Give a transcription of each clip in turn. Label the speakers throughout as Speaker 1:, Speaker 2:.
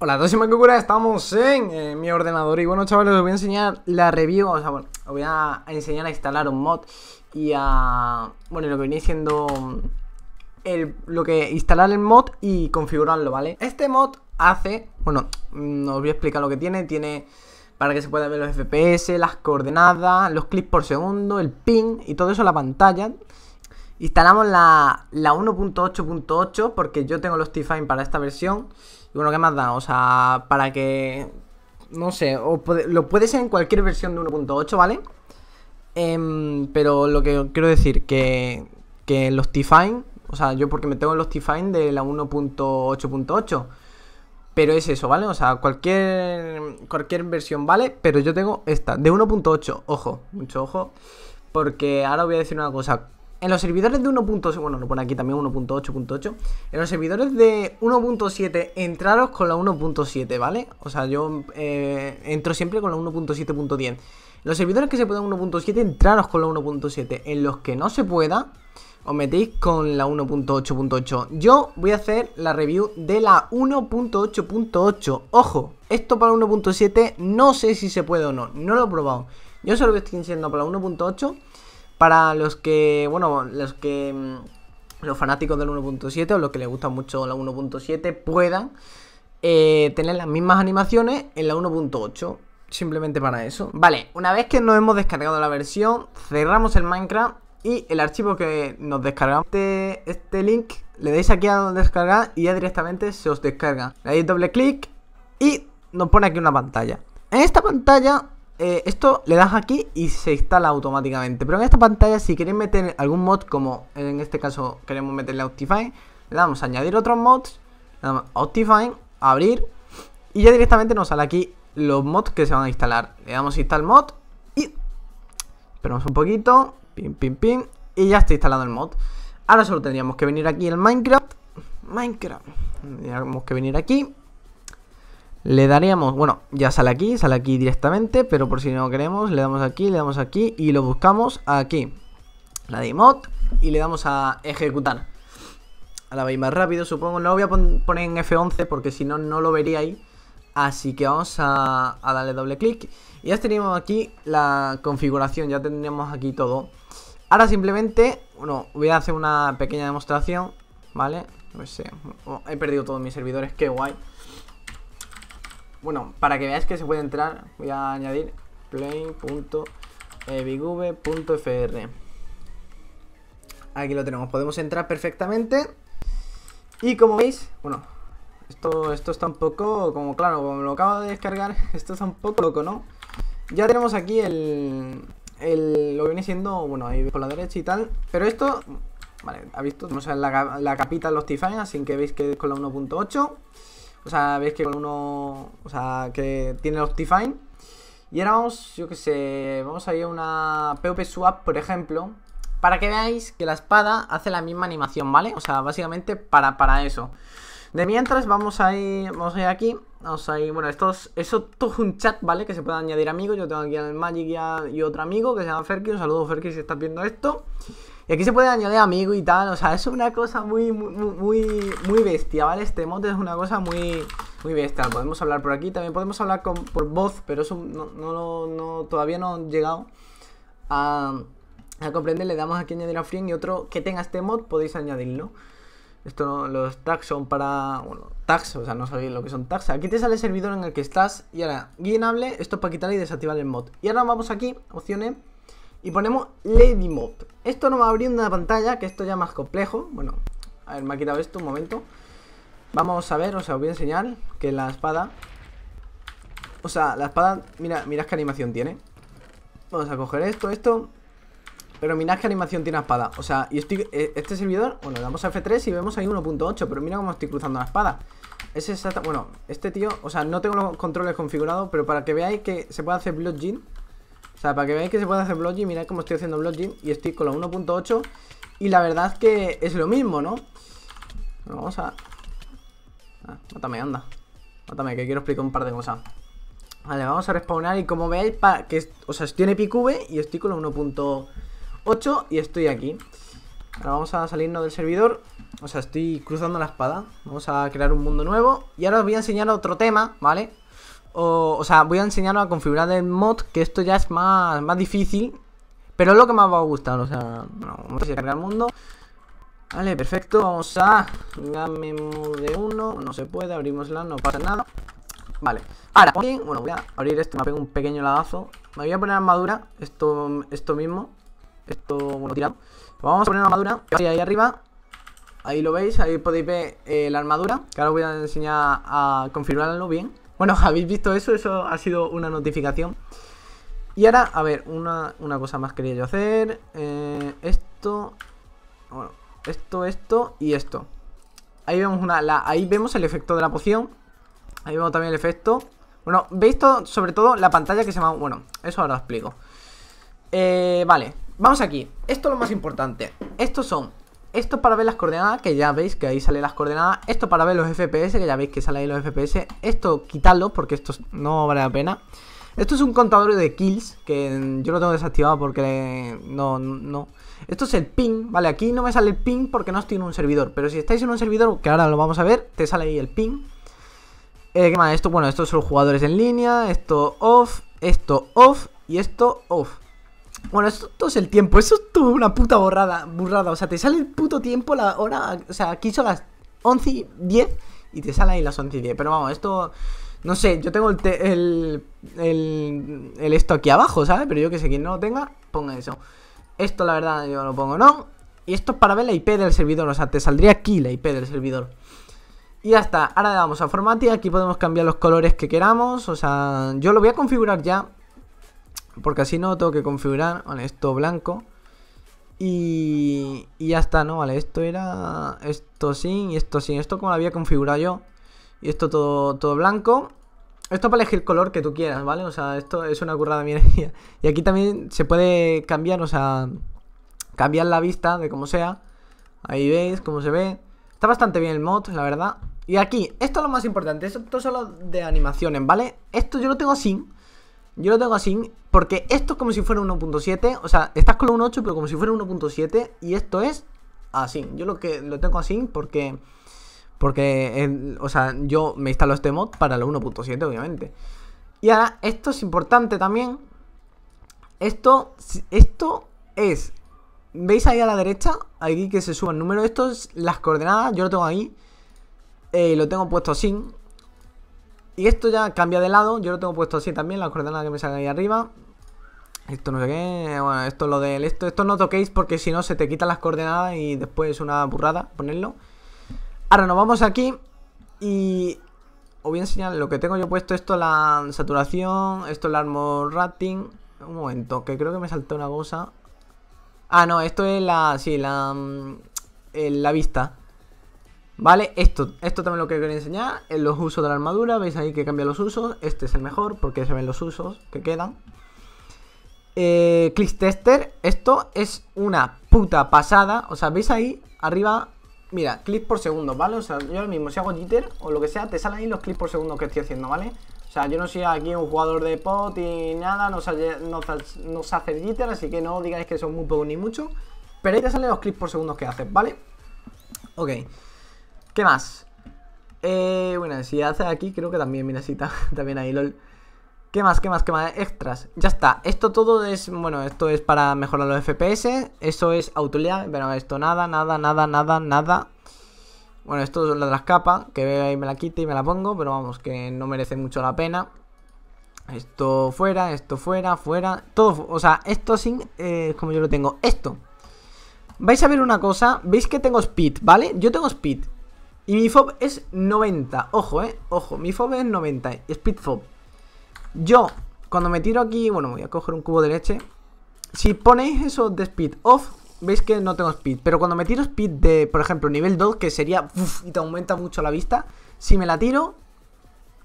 Speaker 1: Hola, dos y cura, estamos en eh, mi ordenador y bueno chavales, os voy a enseñar la review, o sea, bueno, os voy a enseñar a instalar un mod y a, bueno, lo que viene siendo mm, lo que instalar el mod y configurarlo, ¿vale? Este mod hace, bueno, mm, os voy a explicar lo que tiene, tiene para que se pueda ver los FPS, las coordenadas, los clips por segundo, el ping y todo eso en la pantalla. Instalamos la, la 1.8.8 porque yo tengo los T-Fine para esta versión y bueno, ¿qué más da? O sea, para que... No sé, lo puede ser en cualquier versión de 1.8, ¿vale? Em, pero lo que quiero decir, que, que los T-Fine, o sea, yo porque me tengo los T-Fine de la 1.8.8, pero es eso, ¿vale? O sea, cualquier, cualquier versión vale, pero yo tengo esta, de 1.8, ojo, mucho ojo, porque ahora voy a decir una cosa, en los servidores de 1.7, bueno, lo pone aquí también 1.8.8, en los servidores de 1.7 entraros con la 1.7, ¿vale? O sea, yo entro siempre con la 1.7.10. Los servidores que se puedan 1.7, entraros con la 1.7. En los que no se pueda, os metéis con la 1.8.8. Yo voy a hacer la review de la 1.8.8. Ojo, esto para 1.7 no sé si se puede o no, no lo he probado. Yo solo estoy enseñando para la 1.8 para los que, bueno, los que mm, los fanáticos del 1.7 o los que les gusta mucho la 1.7 puedan eh, tener las mismas animaciones en la 1.8. Simplemente para eso. Vale, una vez que nos hemos descargado la versión, cerramos el Minecraft y el archivo que nos descargamos. Este, este link le dais aquí a donde descargar y ya directamente se os descarga. Le dais doble clic y nos pone aquí una pantalla. En esta pantalla eh, esto le das aquí y se instala automáticamente. Pero en esta pantalla, si queréis meter algún mod, como en este caso queremos meterle Optifine, le damos a añadir otros mods, le damos a Optifine, abrir, y ya directamente nos sale aquí los mods que se van a instalar. Le damos a install mod y esperamos un poquito, pim, pim, pim, y ya está instalado el mod. Ahora solo tendríamos que venir aquí en Minecraft, Minecraft, tendríamos que venir aquí le daríamos, bueno, ya sale aquí, sale aquí directamente, pero por si no queremos, le damos aquí, le damos aquí y lo buscamos aquí. La de mod y le damos a ejecutar. Ahora vez más rápido, supongo. No lo voy a poner en F11 porque si no, no lo vería ahí. Así que vamos a, darle doble clic. Y ya tenemos aquí la configuración, ya tendríamos aquí todo. Ahora simplemente, bueno, voy a hacer una pequeña demostración, ¿vale? No sé, oh, he perdido todos mis servidores, qué guay. Bueno, para que veáis que se puede entrar, voy a añadir play.evigv.fr. Aquí lo tenemos, podemos entrar perfectamente. Y como veis, bueno, esto, esto está un poco, como claro, como lo acabo de descargar, esto está un poco loco, ¿no? Ya tenemos aquí el, lo viene siendo, bueno, ahí por la derecha y tal, pero esto, vale, ha visto, tenemos la, la capita, los tifanes, así que veis que es con la 1.8. O sea, veis que con uno. O sea, que tiene Optifine. Y ahora vamos, yo que sé, vamos a ir a una PvP Swap, por ejemplo. Para que veáis que la espada hace la misma animación, ¿vale? O sea, básicamente para, para eso. De mientras vamos a ir, vamos aquí Vamos a bueno, esto es, todo un chat, ¿vale? Que se puede añadir amigos Yo tengo aquí al Magic y, otro amigo que se llama Ferky, Un saludo Ferki si estás viendo esto y aquí se puede añadir amigo y tal, o sea, es una cosa muy, muy, muy, muy bestia, ¿vale? Este mod es una cosa muy, muy bestia. Podemos hablar por aquí, también podemos hablar por voz, pero eso no, no, no, todavía no he llegado a, comprender. Le damos aquí añadir a friend y otro que tenga este mod podéis añadirlo. Esto los tags son para. Bueno, tags, o sea, no sabéis lo que son tags. Aquí te sale el servidor en el que estás. Y ahora, hable, esto es para quitar y desactivar el mod. Y ahora vamos aquí, opciones y ponemos Lady Mode. Esto nos va a abrir una pantalla, que esto ya es más complejo. Bueno, a ver, me ha quitado esto un momento. Vamos a ver, o sea, os voy a enseñar que la espada... O sea, la espada, mira, mirad qué animación tiene. Vamos a coger esto, esto. Pero mirad qué animación tiene la espada. O sea, y e, este servidor, bueno, damos a F3 y vemos ahí 1.8, pero mira cómo estoy cruzando la espada. Es bueno, este tío, o sea, no tengo los controles configurados, pero para que veáis que se puede hacer blood jean o sea, para que veáis que se puede hacer blog mirad cómo estoy haciendo blogging y estoy con la 1.8 y la verdad que es lo mismo, ¿no? vamos a... Ah, mátame, anda. Mátame, que quiero explicar un par de cosas. Vale, vamos a respawnar y como veis, para que, o sea, estoy en Epicube y estoy con la 1.8 y estoy aquí. Ahora vamos a salirnos del servidor. O sea, estoy cruzando la espada. Vamos a crear un mundo nuevo. Y ahora os voy a enseñar otro tema, ¿vale? O, sea, voy a enseñaros a configurar el mod, que esto ya es más, difícil. Pero es lo que más va a gustar, o sea, vamos a cargar el mundo. Vale, perfecto, vamos a game de uno no se puede, abrimos la no pasa nada. Vale, ahora, bueno, voy a abrir esto, me pego un pequeño ladazo. Me voy a poner armadura, esto, esto mismo, esto, bueno, tirado. Vamos a poner armadura, ahí, ahí arriba, ahí lo veis, ahí podéis ver eh, la armadura, que ahora os voy a enseñar a configurarlo bien. Bueno, habéis visto eso, eso ha sido una notificación. Y ahora, a ver, una, cosa más quería yo hacer. Eh, esto, bueno, esto, esto y esto. Ahí vemos, una, ahí vemos el efecto de la poción. Ahí vemos también el efecto. Bueno, veis sobre todo la pantalla que se llama... Bueno, eso ahora os explico. Eh, vale, vamos aquí. Esto es lo más importante. Estos son esto para ver las coordenadas, que ya veis que ahí salen las coordenadas. Esto para ver los FPS, que ya veis que salen ahí los FPS. Esto quitarlo, porque esto no vale la pena. Esto es un contador de kills, que yo lo tengo desactivado porque no, no. Esto es el ping, ¿vale? Aquí no me sale el ping porque no estoy en un servidor. Pero si estáis en un servidor, que ahora lo vamos a ver, te sale ahí el ping. Eh, esto, bueno, estos son jugadores en línea. Esto off, esto off y esto off. Bueno, esto es el tiempo. Eso es una puta borrada, burrada. O sea, te sale el puto tiempo, la hora. O sea, aquí son las 11 y y te sale ahí las 11 Pero vamos, esto. No sé, yo tengo el, el, esto aquí abajo, ¿sabes? Pero yo que sé, quien no lo tenga, ponga eso. Esto, la verdad, yo lo pongo no. Y esto es para ver la IP del servidor. O sea, te saldría aquí la IP del servidor. Y ya está. Ahora le damos a y Aquí podemos cambiar los colores que queramos. O sea, yo lo voy a configurar ya porque así no tengo que configurar, vale, esto blanco. Y, ya está, ¿no? Vale, esto era, esto sin y esto sin, esto como lo había configurado yo. Y esto todo, todo blanco. Esto para elegir el color que tú quieras, ¿vale? O sea, esto es una currada mía. Y aquí también se puede cambiar, o sea, cambiar la vista de como sea. Ahí veis cómo se ve. Está bastante bien el mod, la verdad. Y aquí, esto es lo más importante, esto es solo de animaciones, ¿vale? Esto yo lo tengo sin, yo lo tengo así porque esto es como si fuera 1.7. O sea, estás con un 1.8, pero como si fuera 1.7. Y esto es así. Yo lo que lo tengo así porque. Porque, o sea, yo me instalo este mod para el 1.7, obviamente. Y ahora, esto es importante también. Esto, esto es. ¿Veis ahí a la derecha? Aquí que se suben el número. Esto es las coordenadas. Yo lo tengo ahí. Eh, lo tengo puesto así. Y esto ya cambia de lado, yo lo tengo puesto así también, las coordenadas que me salgan ahí arriba. Esto no sé qué, bueno, esto lo del esto, esto no toquéis porque si no se te quitan las coordenadas y después es una burrada ponerlo. Ahora nos vamos aquí y os voy a enseñar lo que tengo yo puesto, esto la saturación, esto el armor rating. Un momento, que creo que me saltó una cosa. Ah, no, esto es la, sí, la, mm, eh, la vista. Vale, esto, esto también lo que quería enseñar, en eh, los usos de la armadura, veis ahí que cambia los usos, este es el mejor porque se ven los usos que quedan. Eh, Tester, esto es una puta pasada, o sea, veis ahí arriba, mira, clic por segundo, ¿vale? O sea, yo ahora mismo si hago jitter o lo que sea, te salen ahí los clics por segundo que estoy haciendo, ¿vale? O sea, yo no soy aquí un jugador de pot y nada, no se no, jitter, así que no digáis que son muy poco ni mucho. Pero ahí te salen los clips por segundo que haces, ¿vale? Ok. ¿Qué más? Eh, bueno, si hace aquí, creo que también, mira, si también ahí, lol. ¿Qué más, qué más, qué más? Extras. Ya está. Esto todo es, bueno, esto es para mejorar los FPS. Eso es autoridad. Bueno, esto nada, nada, nada, nada, nada. Bueno, esto es la de las capas. Que veo ahí me la quite y me la pongo. Pero vamos, que no merece mucho la pena. Esto fuera, esto fuera, fuera. Todo, o sea, esto sin, eh, como yo lo tengo. Esto. Vais a ver una cosa. Veis que tengo speed, ¿vale? Yo tengo speed. Y mi FOB es 90. Ojo, eh. Ojo, mi FOB es 90. Eh, speed FOB. Yo, cuando me tiro aquí, bueno, voy a coger un cubo de leche. Si ponéis eso de speed off, veis que no tengo speed. Pero cuando me tiro speed de, por ejemplo, nivel 2, que sería... Uf, y te aumenta mucho la vista. Si me la tiro,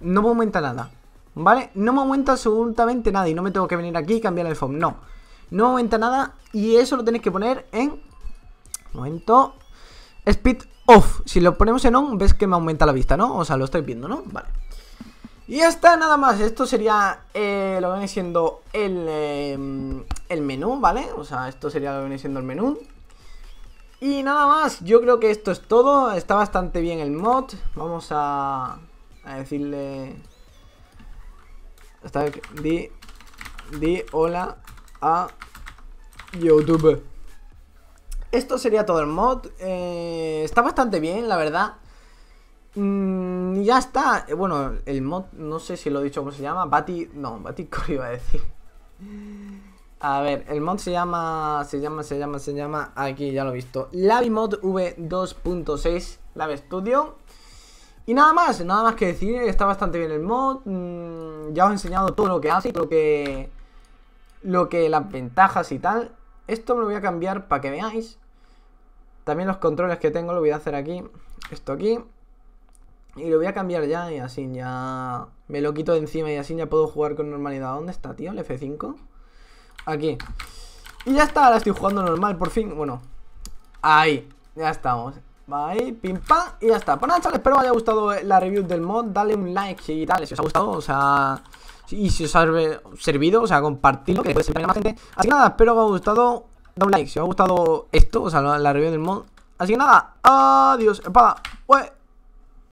Speaker 1: no me aumenta nada. ¿Vale? No me aumenta absolutamente nada. Y no me tengo que venir aquí y cambiar el FOB. No. No aumenta nada. Y eso lo tenéis que poner en... momento. Speed si lo ponemos en on, ves que me aumenta la vista, ¿no? O sea, lo estoy viendo, ¿no? Vale. Y ya está, nada más. Esto sería, eh, lo que viene siendo el, em, el menú, ¿vale? O sea, esto sería lo que viene siendo el menú. Y nada más, yo creo que esto es todo. Está bastante bien el mod. Vamos a, a decirle... Hasta di, di hola a YouTube. Esto sería todo el mod. Eh, está bastante bien, la verdad. Mm, ya está. Eh, bueno, el mod, no sé si lo he dicho cómo se llama. Bati. No, Corri iba a decir. A ver, el mod se llama. Se llama, se llama, se llama. Aquí ya lo he visto. LabiMod V2.6 Lab Studio. Y nada más, nada más que decir. Está bastante bien el mod. Mm, ya os he enseñado todo lo que hace, lo que. Lo que las ventajas y tal. Esto me lo voy a cambiar para que veáis. También los controles que tengo lo voy a hacer aquí, esto aquí. Y lo voy a cambiar ya y así ya me lo quito de encima y así ya puedo jugar con normalidad. ¿Dónde está, tío? El F5. Aquí. Y ya está, ahora estoy jugando normal, por fin. Bueno, ahí, ya estamos. Ahí, pim pam, y ya está. Pues nada, chavales, espero que haya gustado eh, la review del mod. Dale un like y tal, si os ha gustado, o sea. Y si os ha servido, o sea, compartirlo que puede ser a más gente. Así que nada, espero que os haya gustado da un like si os ha gustado esto, o sea, la, review del mod. Así que nada, adiós, espada, pues.